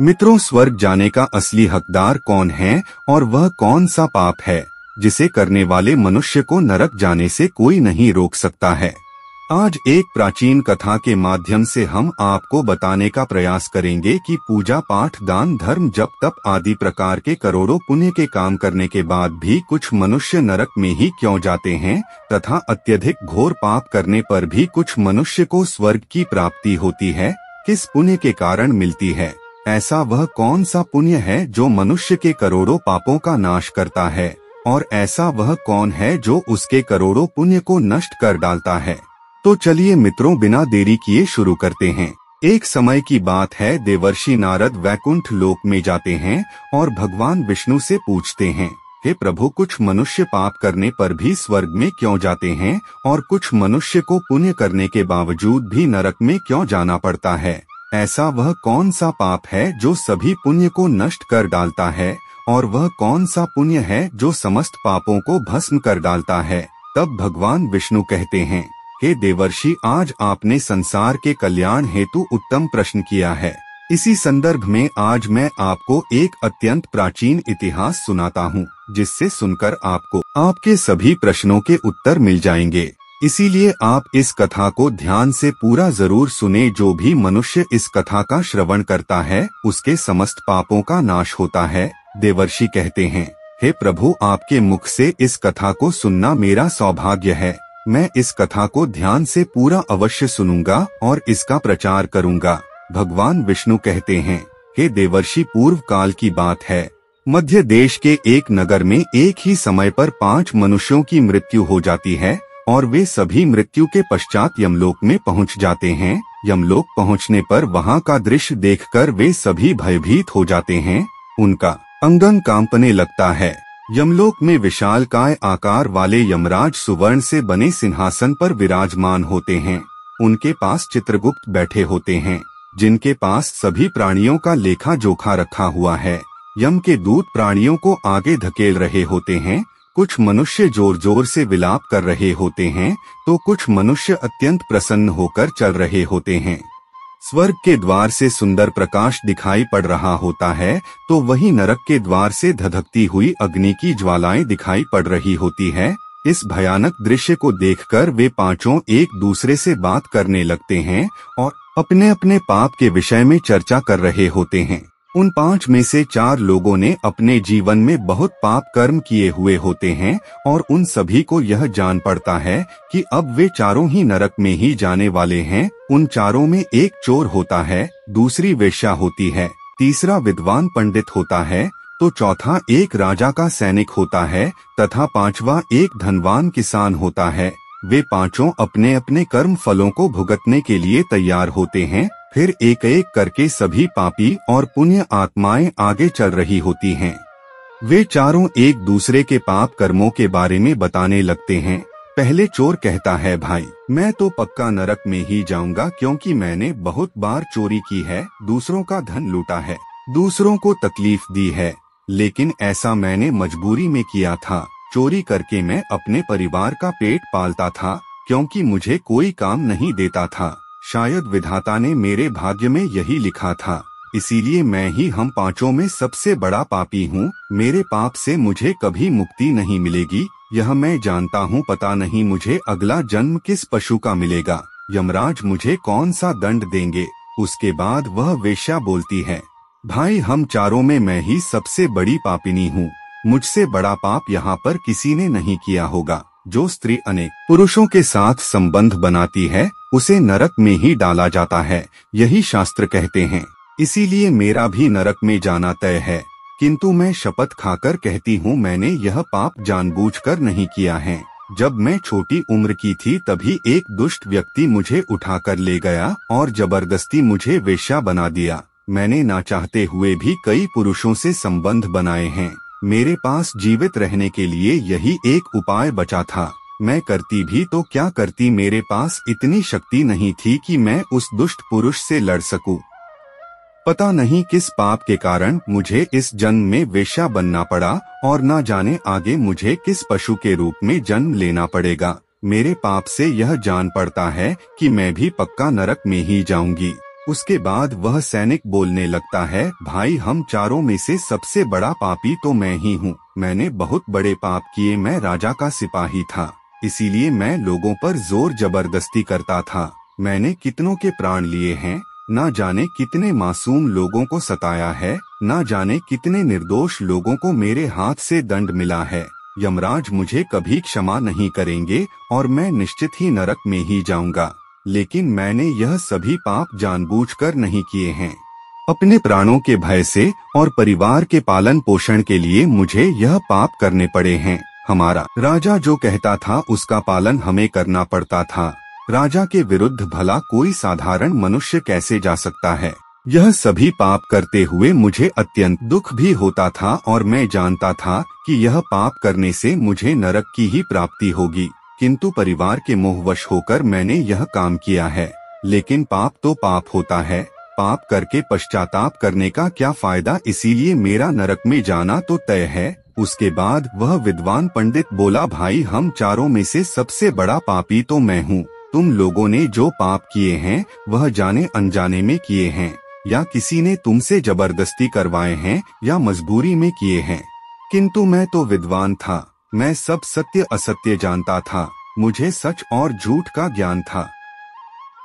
मित्रों स्वर्ग जाने का असली हकदार कौन है और वह कौन सा पाप है जिसे करने वाले मनुष्य को नरक जाने से कोई नहीं रोक सकता है आज एक प्राचीन कथा के माध्यम से हम आपको बताने का प्रयास करेंगे कि पूजा पाठ दान धर्म जप तप आदि प्रकार के करोड़ों पुण्य के काम करने के बाद भी कुछ मनुष्य नरक में ही क्यों जाते हैं तथा अत्यधिक घोर पाप करने पर भी कुछ मनुष्य को स्वर्ग की प्राप्ति होती है किस पुण्य के कारण मिलती है ऐसा वह कौन सा पुण्य है जो मनुष्य के करोड़ों पापों का नाश करता है और ऐसा वह कौन है जो उसके करोड़ों पुण्य को नष्ट कर डालता है तो चलिए मित्रों बिना देरी किए शुरू करते हैं एक समय की बात है देवर्षि नारद वैकुंठ लोक में जाते हैं और भगवान विष्णु से पूछते हैं हे प्रभु कुछ मनुष्य पाप करने पर भी स्वर्ग में क्यों जाते हैं और कुछ मनुष्य को पुण्य करने के बावजूद भी नरक में क्यों जाना पड़ता है ऐसा वह कौन सा पाप है जो सभी पुण्य को नष्ट कर डालता है और वह कौन सा पुण्य है जो समस्त पापों को भस्म कर डालता है तब भगवान विष्णु कहते हैं हे देवर्षि आज आपने संसार के कल्याण हेतु उत्तम प्रश्न किया है इसी संदर्भ में आज मैं आपको एक अत्यंत प्राचीन इतिहास सुनाता हूँ जिससे सुनकर आपको आपके सभी प्रश्नों के उत्तर मिल जाएंगे इसीलिए आप इस कथा को ध्यान से पूरा जरूर सुने जो भी मनुष्य इस कथा का श्रवण करता है उसके समस्त पापों का नाश होता है देवर्षि कहते हैं हे प्रभु आपके मुख से इस कथा को सुनना मेरा सौभाग्य है मैं इस कथा को ध्यान से पूरा अवश्य सुनूंगा और इसका प्रचार करूंगा भगवान विष्णु कहते हैं हे देवर्षि पूर्व काल की बात है मध्य देश के एक नगर में एक ही समय पर पांच मनुष्यों की मृत्यु हो जाती है और वे सभी मृत्यु के पश्चात यमलोक में पहुंच जाते हैं यमलोक पहुंचने पर वहां का दृश्य देखकर वे सभी भयभीत हो जाते हैं उनका अंगन कांपने लगता है यमलोक में विशाल काय आकार वाले यमराज सुवर्ण से बने सिंहासन पर विराजमान होते हैं उनके पास चित्रगुप्त बैठे होते हैं जिनके पास सभी प्राणियों का लेखा जोखा रखा हुआ है यम के दूत प्राणियों को आगे धकेल रहे होते हैं कुछ मनुष्य जोर जोर से विलाप कर रहे होते हैं तो कुछ मनुष्य अत्यंत प्रसन्न होकर चल रहे होते हैं स्वर्ग के द्वार से सुंदर प्रकाश दिखाई पड़ रहा होता है तो वही नरक के द्वार से धधकती हुई अग्नि की ज्वालाएं दिखाई पड़ रही होती है इस भयानक दृश्य को देखकर वे पांचों एक दूसरे से बात करने लगते हैं और अपने अपने पाप के विषय में चर्चा कर रहे होते हैं उन पांच में से चार लोगों ने अपने जीवन में बहुत पाप कर्म किए हुए होते हैं और उन सभी को यह जान पड़ता है कि अब वे चारों ही नरक में ही जाने वाले हैं उन चारों में एक चोर होता है दूसरी वेश्या होती है तीसरा विद्वान पंडित होता है तो चौथा एक राजा का सैनिक होता है तथा पांचवा एक धनवान किसान होता है वे पांचों अपने अपने कर्म फलों को भुगतने के लिए तैयार होते हैं फिर एक एक करके सभी पापी और पुण्य आत्माएं आगे चल रही होती हैं वे चारों एक दूसरे के पाप कर्मों के बारे में बताने लगते हैं पहले चोर कहता है भाई मैं तो पक्का नरक में ही जाऊंगा क्योंकि मैंने बहुत बार चोरी की है दूसरों का धन लूटा है दूसरों को तकलीफ दी है लेकिन ऐसा मैंने मजबूरी में किया था चोरी करके मैं अपने परिवार का पेट पालता था क्योंकि मुझे कोई काम नहीं देता था शायद विधाता ने मेरे भाग्य में यही लिखा था इसीलिए मैं ही हम पांचों में सबसे बड़ा पापी हूँ मेरे पाप से मुझे कभी मुक्ति नहीं मिलेगी यह मैं जानता हूँ पता नहीं मुझे अगला जन्म किस पशु का मिलेगा यमराज मुझे कौन सा दंड देंगे उसके बाद वह वेश्या बोलती है भाई हम चारों में मैं ही सबसे बड़ी पापिनी हूँ मुझसे बड़ा पाप यहाँ पर किसी ने नहीं किया होगा जो स्त्री अनेक पुरुषों के साथ संबंध बनाती है उसे नरक में ही डाला जाता है यही शास्त्र कहते हैं इसीलिए मेरा भी नरक में जाना तय है किंतु मैं शपथ खाकर कहती हूँ मैंने यह पाप जानबूझकर नहीं किया है जब मैं छोटी उम्र की थी तभी एक दुष्ट व्यक्ति मुझे उठाकर ले गया और जबरदस्ती मुझे वेश्या बना दिया मैंने ना चाहते हुए भी कई पुरुषों से संबंध बनाए हैं मेरे पास जीवित रहने के लिए यही एक उपाय बचा था मैं करती भी तो क्या करती मेरे पास इतनी शक्ति नहीं थी कि मैं उस दुष्ट पुरुष से लड़ सकूं। पता नहीं किस पाप के कारण मुझे इस जन्म में वेश्या बनना पड़ा और न जाने आगे मुझे किस पशु के रूप में जन्म लेना पड़ेगा मेरे पाप से यह जान पड़ता है कि मैं भी पक्का नरक में ही जाऊंगी उसके बाद वह सैनिक बोलने लगता है भाई हम चारों में से सबसे बड़ा पापी तो मैं ही हूँ मैंने बहुत बड़े पाप किए मैं राजा का सिपाही था इसीलिए मैं लोगों पर जोर जबरदस्ती करता था मैंने कितनों के प्राण लिए हैं न जाने कितने मासूम लोगों को सताया है न जाने कितने निर्दोष लोगों को मेरे हाथ से दंड मिला है यमराज मुझे कभी क्षमा नहीं करेंगे और मैं निश्चित ही नरक में ही जाऊंगा लेकिन मैंने यह सभी पाप जानबूझकर नहीं किए हैं अपने प्राणों के भय से और परिवार के पालन पोषण के लिए मुझे यह पाप करने पड़े हैं हमारा राजा जो कहता था उसका पालन हमें करना पड़ता था राजा के विरुद्ध भला कोई साधारण मनुष्य कैसे जा सकता है यह सभी पाप करते हुए मुझे अत्यंत दुख भी होता था और मैं जानता था कि यह पाप करने से मुझे नरक की ही प्राप्ति होगी किंतु परिवार के मोहवश होकर मैंने यह काम किया है लेकिन पाप तो पाप होता है पाप करके पश्चाताप करने का क्या फायदा इसीलिए मेरा नरक में जाना तो तय है उसके बाद वह विद्वान पंडित बोला भाई हम चारों में से सबसे बड़ा पापी तो मैं हूँ तुम लोगों ने जो पाप किए हैं वह जाने अनजाने में किए हैं या किसी ने तुमसे जबरदस्ती करवाए हैं या मजबूरी में किए हैं किंतु मैं तो विद्वान था मैं सब सत्य असत्य जानता था मुझे सच और झूठ का ज्ञान था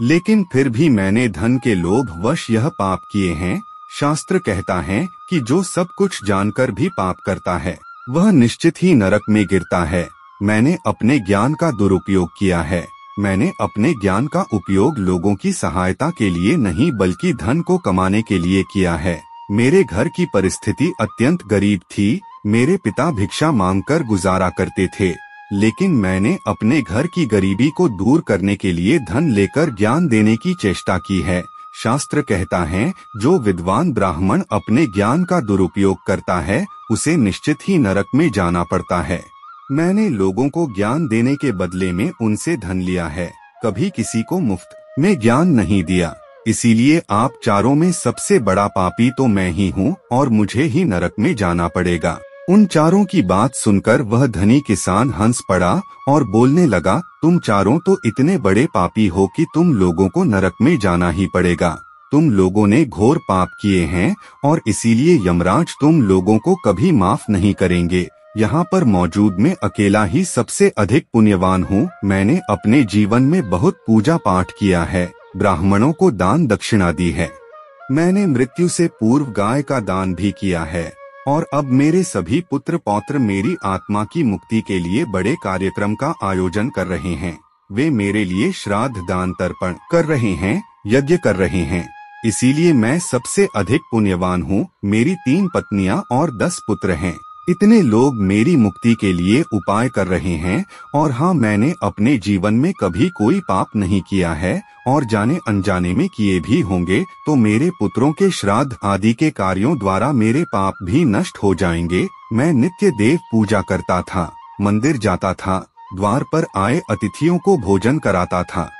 लेकिन फिर भी मैंने धन के लोभ वश यह पाप किए हैं शास्त्र कहता है कि जो सब कुछ जानकर भी पाप करता है वह निश्चित ही नरक में गिरता है मैंने अपने ज्ञान का दुरुपयोग किया है मैंने अपने ज्ञान का उपयोग लोगों की सहायता के लिए नहीं बल्कि धन को कमाने के लिए किया है मेरे घर की परिस्थिति अत्यंत गरीब थी मेरे पिता भिक्षा मांगकर गुजारा करते थे लेकिन मैंने अपने घर की गरीबी को दूर करने के लिए धन लेकर ज्ञान देने की चेष्टा की है शास्त्र कहता है जो विद्वान ब्राह्मण अपने ज्ञान का दुरुपयोग करता है उसे निश्चित ही नरक में जाना पड़ता है मैंने लोगों को ज्ञान देने के बदले में उनसे धन लिया है कभी किसी को मुफ्त में ज्ञान नहीं दिया इसीलिए आप चारों में सबसे बड़ा पापी तो मैं ही हूँ और मुझे ही नरक में जाना पड़ेगा उन चारों की बात सुनकर वह धनी किसान हंस पड़ा और बोलने लगा तुम चारों तो इतने बड़े पापी हो कि तुम लोगों को नरक में जाना ही पड़ेगा तुम लोगों ने घोर पाप किए हैं और इसीलिए यमराज तुम लोगों को कभी माफ नहीं करेंगे यहाँ पर मौजूद में अकेला ही सबसे अधिक पुण्यवान हूँ मैंने अपने जीवन में बहुत पूजा पाठ किया है ब्राह्मणों को दान दक्षिणा दी है मैंने मृत्यु से पूर्व गाय का दान भी किया है और अब मेरे सभी पुत्र पौत्र मेरी आत्मा की मुक्ति के लिए बड़े कार्यक्रम का आयोजन कर रहे हैं वे मेरे लिए श्राद्ध दान तर्पण कर रहे हैं यज्ञ कर रहे हैं इसीलिए मैं सबसे अधिक पुण्यवान हूँ मेरी तीन पत्नियाँ और दस पुत्र हैं इतने लोग मेरी मुक्ति के लिए उपाय कर रहे हैं और हाँ मैंने अपने जीवन में कभी कोई पाप नहीं किया है और जाने अनजाने में किए भी होंगे तो मेरे पुत्रों के श्राद्ध आदि के कार्यों द्वारा मेरे पाप भी नष्ट हो जाएंगे मैं नित्य देव पूजा करता था मंदिर जाता था द्वार पर आए अतिथियों को भोजन कराता था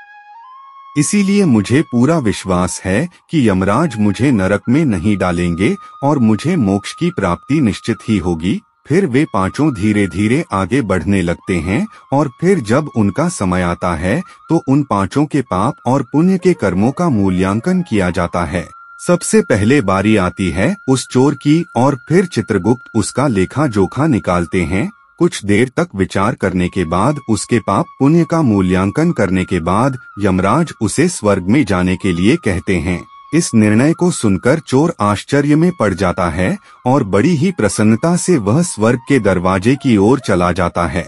इसीलिए मुझे पूरा विश्वास है कि यमराज मुझे नरक में नहीं डालेंगे और मुझे मोक्ष की प्राप्ति निश्चित ही होगी फिर वे पांचों धीरे धीरे आगे बढ़ने लगते हैं और फिर जब उनका समय आता है तो उन पांचों के पाप और पुण्य के कर्मों का मूल्यांकन किया जाता है सबसे पहले बारी आती है उस चोर की और फिर चित्रगुप्त उसका लेखा जोखा निकालते हैं कुछ देर तक विचार करने के बाद उसके पाप पुण्य का मूल्यांकन करने के बाद यमराज उसे स्वर्ग में जाने के लिए कहते हैं इस निर्णय को सुनकर चोर आश्चर्य में पड़ जाता है और बड़ी ही प्रसन्नता से वह स्वर्ग के दरवाजे की ओर चला जाता है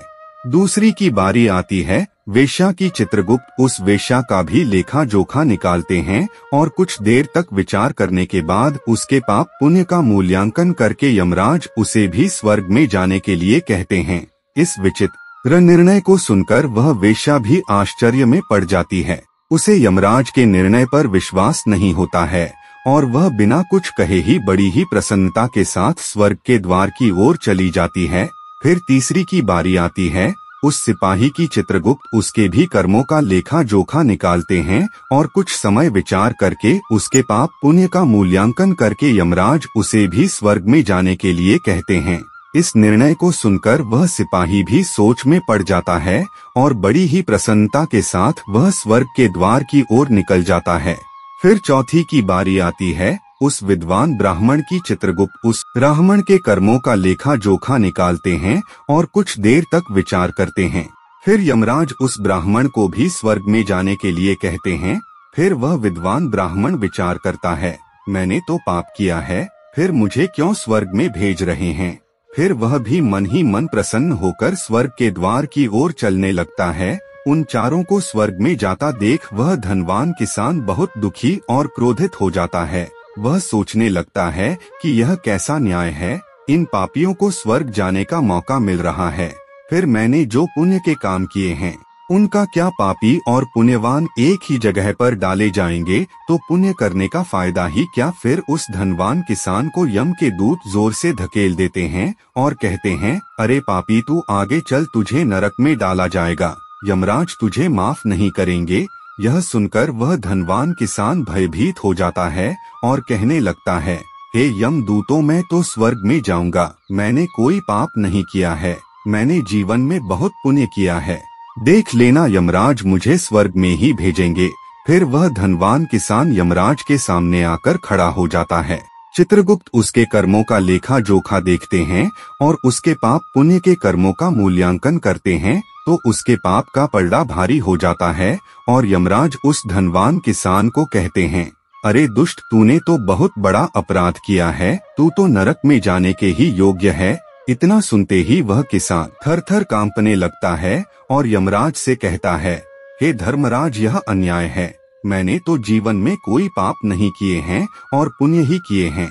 दूसरी की बारी आती है वेश्या की चित्रगुप्त उस वेश्या का भी लेखा जोखा निकालते हैं और कुछ देर तक विचार करने के बाद उसके पाप पुण्य का मूल्यांकन करके यमराज उसे भी स्वर्ग में जाने के लिए कहते हैं इस विचित्र निर्णय को सुनकर वह वेश्या भी आश्चर्य में पड़ जाती है उसे यमराज के निर्णय पर विश्वास नहीं होता है और वह बिना कुछ कहे ही बड़ी ही प्रसन्नता के साथ स्वर्ग के द्वार की ओर चली जाती है फिर तीसरी की बारी आती है उस सिपाही की चित्रगुप्त उसके भी कर्मों का लेखा जोखा निकालते हैं और कुछ समय विचार करके उसके पाप पुण्य का मूल्यांकन करके यमराज उसे भी स्वर्ग में जाने के लिए कहते हैं इस निर्णय को सुनकर वह सिपाही भी सोच में पड़ जाता है और बड़ी ही प्रसन्नता के साथ वह स्वर्ग के द्वार की ओर निकल जाता है फिर चौथी की बारी आती है उस विद्वान ब्राह्मण की चित्रगुप्त उस ब्राह्मण के कर्मों का लेखा जोखा निकालते हैं और कुछ देर तक विचार करते हैं फिर यमराज उस ब्राह्मण को भी स्वर्ग में जाने के लिए कहते हैं फिर वह विद्वान ब्राह्मण विचार करता है मैंने तो पाप किया है फिर मुझे क्यों स्वर्ग में भेज रहे हैं फिर वह भी मन ही मन प्रसन्न होकर स्वर्ग के द्वार की ओर चलने लगता है उन चारों को स्वर्ग में जाता देख वह धनवान किसान बहुत दुखी और क्रोधित हो जाता है वह सोचने लगता है कि यह कैसा न्याय है इन पापियों को स्वर्ग जाने का मौका मिल रहा है फिर मैंने जो पुण्य के काम किए हैं उनका क्या पापी और पुण्यवान एक ही जगह पर डाले जाएंगे तो पुण्य करने का फायदा ही क्या फिर उस धनवान किसान को यम के दूत जोर से धकेल देते हैं और कहते हैं अरे पापी तू आगे चल तुझे नरक में डाला जाएगा यमराज तुझे माफ नहीं करेंगे यह सुनकर वह धनवान किसान भयभीत हो जाता है और कहने लगता है हे दूतों मैं तो स्वर्ग में जाऊंगा मैंने कोई पाप नहीं किया है मैंने जीवन में बहुत पुण्य किया है देख लेना यमराज मुझे स्वर्ग में ही भेजेंगे फिर वह धनवान किसान यमराज के सामने आकर खड़ा हो जाता है चित्रगुप्त उसके कर्मों का लेखा जोखा देखते हैं और उसके पाप पुण्य के कर्मों का मूल्यांकन करते हैं तो उसके पाप का पलड़ा भारी हो जाता है और यमराज उस धनवान किसान को कहते हैं अरे दुष्ट तूने तो बहुत बड़ा अपराध किया है तू तो नरक में जाने के ही योग्य है इतना सुनते ही वह किसान थर थर कांपने लगता है और यमराज से कहता है हे धर्मराज यह अन्याय है मैंने तो जीवन में कोई पाप नहीं किए हैं और पुण्य ही किए हैं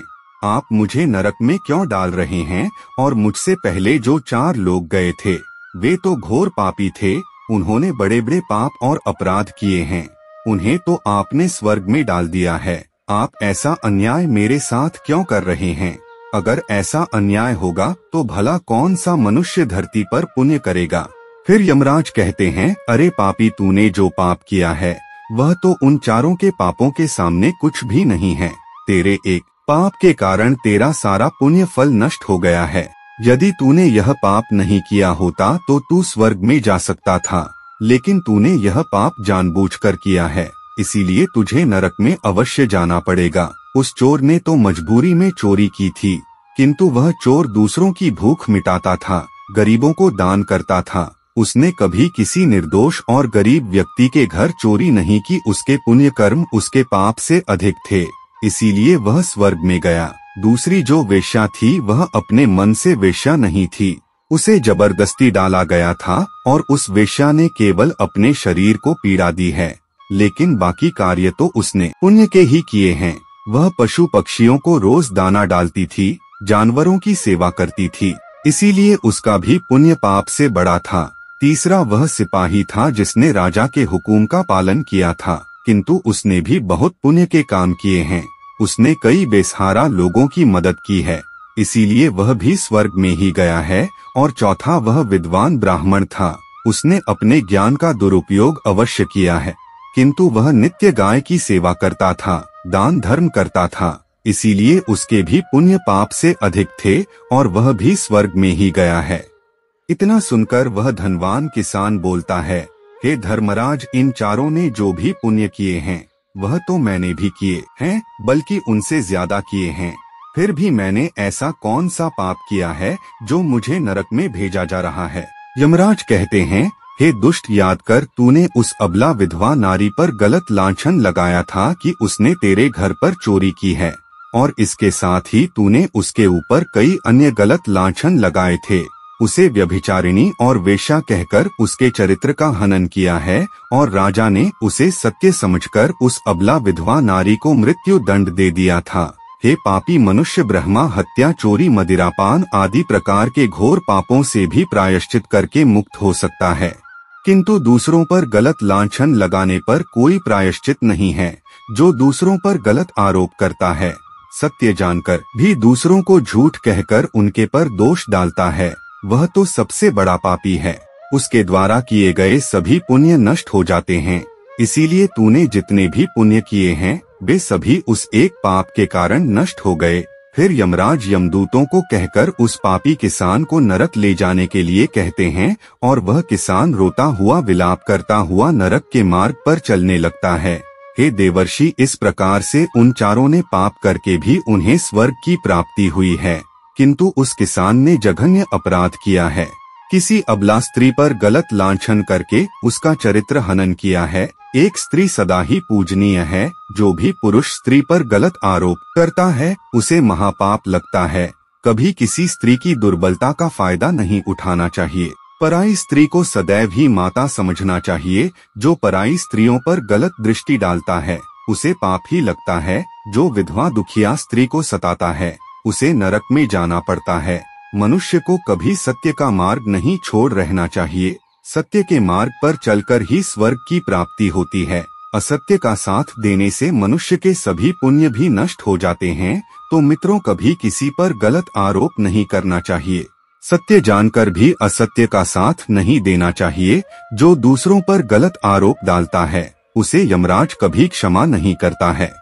आप मुझे नरक में क्यों डाल रहे हैं और मुझसे पहले जो चार लोग गए थे वे तो घोर पापी थे उन्होंने बड़े बड़े पाप और अपराध किए हैं उन्हें तो आपने स्वर्ग में डाल दिया है आप ऐसा अन्याय मेरे साथ क्यों कर रहे हैं अगर ऐसा अन्याय होगा तो भला कौन सा मनुष्य धरती पर पुण्य करेगा फिर यमराज कहते हैं अरे पापी तूने जो पाप किया है वह तो उन चारों के पापों के सामने कुछ भी नहीं है तेरे एक पाप के कारण तेरा सारा पुण्य फल नष्ट हो गया है यदि तूने यह पाप नहीं किया होता तो तू स्वर्ग में जा सकता था लेकिन तूने यह पाप जानबूझकर किया है इसीलिए तुझे नरक में अवश्य जाना पड़ेगा उस चोर ने तो मजबूरी में चोरी की थी किंतु वह चोर दूसरों की भूख मिटाता था गरीबों को दान करता था उसने कभी किसी निर्दोष और गरीब व्यक्ति के घर चोरी नहीं की उसके पुण्य कर्म उसके पाप से अधिक थे इसीलिए वह स्वर्ग में गया दूसरी जो वेश्या थी वह अपने मन से वेश्या नहीं थी उसे जबरदस्ती डाला गया था और उस वेश्या ने केवल अपने शरीर को पीड़ा दी है लेकिन बाकी कार्य तो उसने पुण्य के ही किए हैं वह पशु पक्षियों को रोज दाना डालती थी जानवरों की सेवा करती थी इसीलिए उसका भी पुण्य पाप से बड़ा था तीसरा वह सिपाही था जिसने राजा के हुकुम का पालन किया था किंतु उसने भी बहुत पुण्य के काम किए हैं उसने कई बेसहारा लोगों की मदद की है इसीलिए वह भी स्वर्ग में ही गया है और चौथा वह विद्वान ब्राह्मण था उसने अपने ज्ञान का दुरुपयोग अवश्य किया है किंतु वह नित्य गाय की सेवा करता था दान धर्म करता था इसीलिए उसके भी पुण्य पाप से अधिक थे और वह भी स्वर्ग में ही गया है इतना सुनकर वह धनवान किसान बोलता है हे धर्मराज इन चारों ने जो भी पुण्य किए हैं वह तो मैंने भी किए हैं बल्कि उनसे ज्यादा किए हैं फिर भी मैंने ऐसा कौन सा पाप किया है जो मुझे नरक में भेजा जा रहा है यमराज कहते हैं हे दुष्ट याद कर तूने उस अबला विधवा नारी पर गलत लाछन लगाया था कि उसने तेरे घर पर चोरी की है और इसके साथ ही तूने उसके ऊपर कई अन्य गलत लाछन लगाए थे उसे व्यभिचारिणी और वेश्या कहकर उसके चरित्र का हनन किया है और राजा ने उसे सत्य समझकर उस अबला विधवा नारी को मृत्यु दंड दे दिया था हे पापी मनुष्य ब्रह्मा हत्या चोरी मदिरापान आदि प्रकार के घोर पापों से भी प्रायश्चित करके मुक्त हो सकता है किंतु दूसरों पर गलत लाछन लगाने पर कोई प्रायश्चित नहीं है जो दूसरों पर गलत आरोप करता है सत्य जानकर भी दूसरों को झूठ कहकर उनके पर दोष डालता है वह तो सबसे बड़ा पापी है उसके द्वारा किए गए सभी पुण्य नष्ट हो जाते हैं इसीलिए तूने जितने भी पुण्य किए हैं वे सभी उस एक पाप के कारण नष्ट हो गए फिर यमराज यमदूतों को कहकर उस पापी किसान को नरक ले जाने के लिए कहते हैं और वह किसान रोता हुआ विलाप करता हुआ नरक के मार्ग पर चलने लगता है हे देवर्षि इस प्रकार से उन चारों ने पाप करके भी उन्हें स्वर्ग की प्राप्ति हुई है किंतु उस किसान ने जघन्य अपराध किया है किसी अबला स्त्री पर गलत लाछन करके उसका चरित्र हनन किया है एक स्त्री सदा ही पूजनीय है जो भी पुरुष स्त्री पर गलत आरोप करता है उसे महापाप लगता है कभी किसी स्त्री की दुर्बलता का फायदा नहीं उठाना चाहिए पराई स्त्री को सदैव ही माता समझना चाहिए जो पराई स्त्रियों पर गलत दृष्टि डालता है उसे पाप ही लगता है जो विधवा दुखिया स्त्री को सताता है उसे नरक में जाना पड़ता है मनुष्य को कभी सत्य का मार्ग नहीं छोड़ रहना चाहिए सत्य के मार्ग पर चलकर ही स्वर्ग की प्राप्ति होती है असत्य का साथ देने से मनुष्य के सभी पुण्य भी नष्ट हो जाते हैं तो मित्रों कभी किसी पर गलत आरोप नहीं करना चाहिए सत्य जानकर भी असत्य का साथ नहीं देना चाहिए जो दूसरों पर गलत आरोप डालता है उसे यमराज कभी क्षमा नहीं करता है